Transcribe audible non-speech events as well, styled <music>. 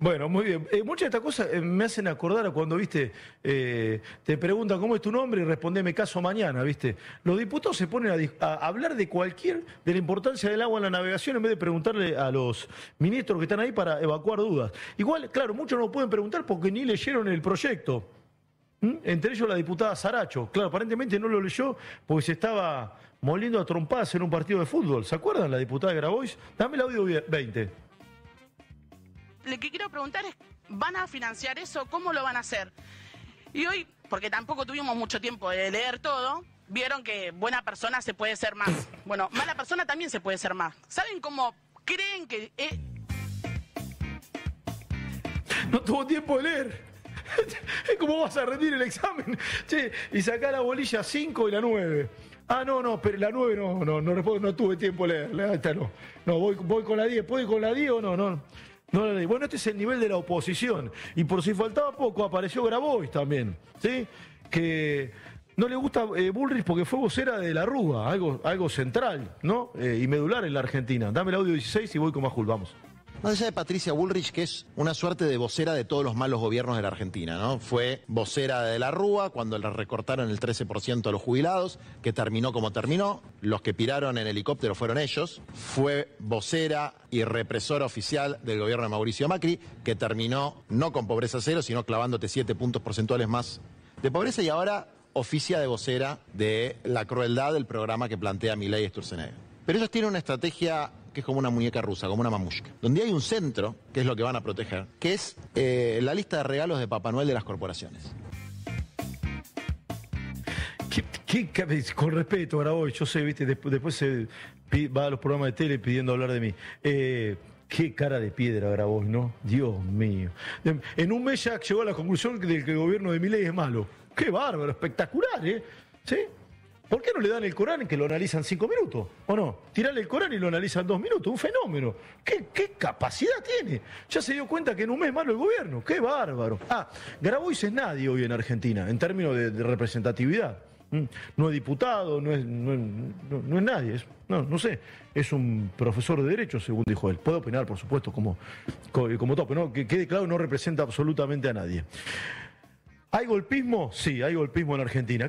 Bueno, muy bien. Eh, muchas de estas cosas eh, me hacen acordar a cuando, viste, eh, te preguntan cómo es tu nombre y respondeme caso mañana, viste. Los diputados se ponen a, hablar de cualquier, de la importancia del agua en la navegación en vez de preguntarle a los ministros que están ahí para evacuar dudas. Igual, claro, muchos no pueden preguntar porque ni leyeron el proyecto. ¿Mm? Entre ellos la diputada Saracho. Claro, aparentemente no lo leyó porque se estaba moliendo a trompadas en un partido de fútbol. ¿Se acuerdan la diputada Grabois? Dame el audio 20 lo que quiero preguntar es, ¿van a financiar eso? ¿Cómo lo van a hacer? Y hoy, porque tampoco tuvimos mucho tiempo de leer todo, vieron que buena persona se puede ser más. Bueno, mala persona también se puede ser más. ¿Saben cómo creen que... Eh? No tuvo tiempo de leer. <laughs> ¿Cómo vas a rendir el examen? y saca la bolilla 5 y la 9. Ah, no, no, pero la 9 no, no, no, no, tuve tiempo de leer. no. voy, voy con la 10. ¿Puedo ir con la 10 o no? No. Bueno, este es el nivel de la oposición. Y por si faltaba poco, apareció Grabois también, ¿sí? Que no le gusta eh, Bullrich porque fue vocera de la Rúa, algo, algo central, ¿no? Eh, y medular en la Argentina. Dame el audio 16 y voy con Majul, vamos. Más allá de Patricia Bullrich, que es una suerte de vocera de todos los malos gobiernos de la Argentina, ¿no? Fue vocera de la Rúa cuando le recortaron el 13% a los jubilados, que terminó como terminó. Los que piraron en helicóptero fueron ellos. Fue vocera y represora oficial del gobierno de Mauricio Macri, que terminó no con pobreza cero, sino clavándote 7 puntos porcentuales más de pobreza y ahora oficia de vocera de la crueldad del programa que plantea Milei Sturzenegger. Pero ellos tienen una estrategia que es como una muñeca rusa, como una mamushka. Donde hay un centro, que es lo que van a proteger, que es eh, la lista de regalos de Papá Noel de las corporaciones. con respeto, ahora vos, yo sé, viste, después, se va a los programas de tele pidiendo hablar de mí. Eh, qué cara de piedra ahora vos, ¿no? Dios mío. En un mes ya llegó a la conclusión de que el gobierno de Milei es malo. Qué bárbaro, espectacular, ¿eh? ¿Sí? ¿Por qué no le dan el Corán que lo analizan cinco minutos? ¿O no? Tirarle el Corán y lo analizan dos minutos. Un fenómeno. ¿Qué, ¿Qué, capacidad tiene? Ya se dio cuenta que en un mes malo el gobierno. ¡Qué bárbaro! Ah, Grabois es nadie hoy en Argentina, en términos de, representatividad. Mm. No es diputado, no es, no, es nadie. no, no sé. Es un profesor de Derecho, según dijo él. Puede opinar, por supuesto, como, como todo ¿no? Que quede claro, no representa absolutamente a nadie. ¿Hay golpismo? Sí, hay golpismo en Argentina.